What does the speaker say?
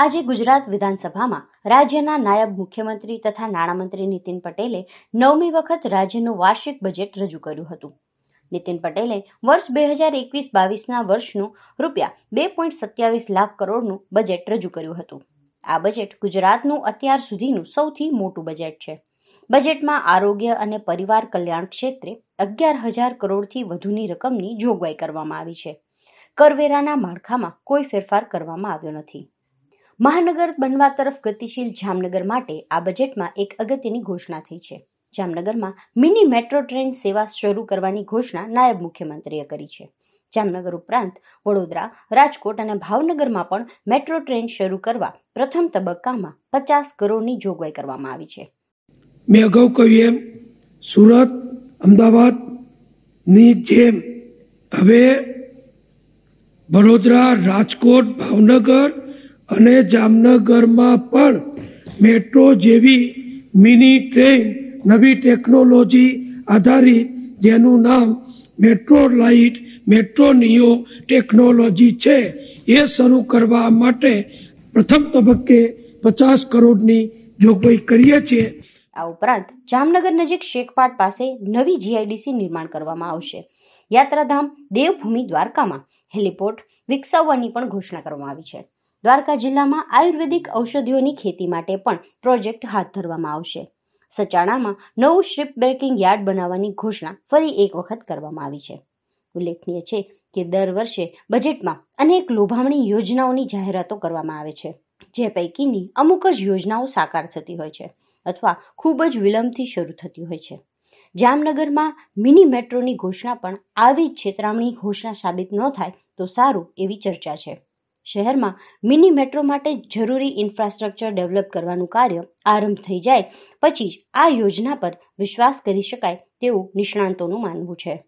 આજે ગુજરાત વિધાનસભામાં રાજ્યના નાયબ મુખ્યમંત્રી તથા નાણામંત્રી નીતિન પટેલે નવમી વખત રાજ્યનું વાર્ષિક બજેટ રજૂ કર્યું હતું નીતિન પટેલે વર્ષ બે હજાર એકવીસ બાવીસના વર્ષનું રૂપિયા બે પોઈન્ટ સત્યાવીસ લાખ કરોડનું બજેટ રજૂ કર્યું હતું આ બજેટ ગુજરાતનું અત્યાર સુધીનું સૌથી મોટું બજેટ છે બજેટમાં આરોગ્ય અને પરિવાર કલ્યાણ ક્ષેત્રે અગિયાર હજાર કરોડથી વધુની રકમની જોગવાઈ કરવામાં આવી છે કરવેરાના માળખામાં કોઈ ફેરફાર કરવામાં આવ્યો નથી મહાનગર બનવા તરફ ગતિશીલ જામનગર માટે આ બજેટમાં એક અગત્યની ઘોષણા થઈ છે જામનગરમાં મિની મેટ્રો ટ્રેન સેવા શરૂ કરવાની ઘોષણા નાયબ મુખ્યમંત્રીએ કરી છે જામનગર ઉપરાંત વડોદરા રાજકોટ અને ભાવનગરમાં પણ મેટ્રો ટ્રેન શરૂ કરવા પ્રથમ તબક્કામાં પચાસ કરોડની જોગવાઈ કરવામાં આવી છે મેં અગાઉ કહ્યું એમ સુરત અમદાવાદની જેમ હવે વડોદરા રાજકોટ ભાવનગર અને જામનગરમાં પણ મેટ્રો જેવી મિની ટ્રેન નવી ટેકનોલોજી આધારિત જેનું નામ metro light metro neo technology છે એ શરૂ કરવા માટે પ્રથમ તબક્કે પચાસ કરોડની જોગવાઈ કરીએ છીએ આ ઉપરાંત જામનગર નજીક શેખપાટ પાસે નવી જીઆઈડીસી નિર્માણ કરવામાં આવશે યાત્રાધામ દેવભૂમિ દ્વારકામાં હેલિપોર્ટ વિકસાવવાની પણ ઘોષણા કરવામાં આવી છે દ્વારકા જિલ્લામાં આયુર્વેદિક ઔષધિઓની ખેતી માટે પણ પ્રોજેક્ટ હાથ ધરવામાં આવશે સચાણામાં નવું શ્રીપ બ્રેકિંગ યાર્ડ બનાવવાની ઘોષણા ફરી એક વખત કરવામાં આવી છે ઉલ્લેખનીય છે કે દર વર્ષે બજેટમાં અનેક લોભામણી યોજનાઓની જાહેરાતો કરવામાં આવે છે જે પૈકીની અમુક જ યોજનાઓ સાકાર થતી હોય છે અથવા ખૂબ જ વિલંબથી શરૂ થતી હોય છે જામનગરમાં મિની મેટ્રોની ઘોષણા પણ આવી જ છેતરામણી ઘોષણા સાબિત ન થાય તો સારું એવી ચર્ચા છે શહેરમાં મિની મેટ્રો માટે જરૂરી ઇન્ફ્રાસ્ટ્રક્ચર ડેવલપ કરવાનું કાર્ય આરંભ થઈ જાય પછી જ આ યોજના પર વિશ્વાસ કરી શકાય તેવું નિષ્ણાંતોનું માનવું છે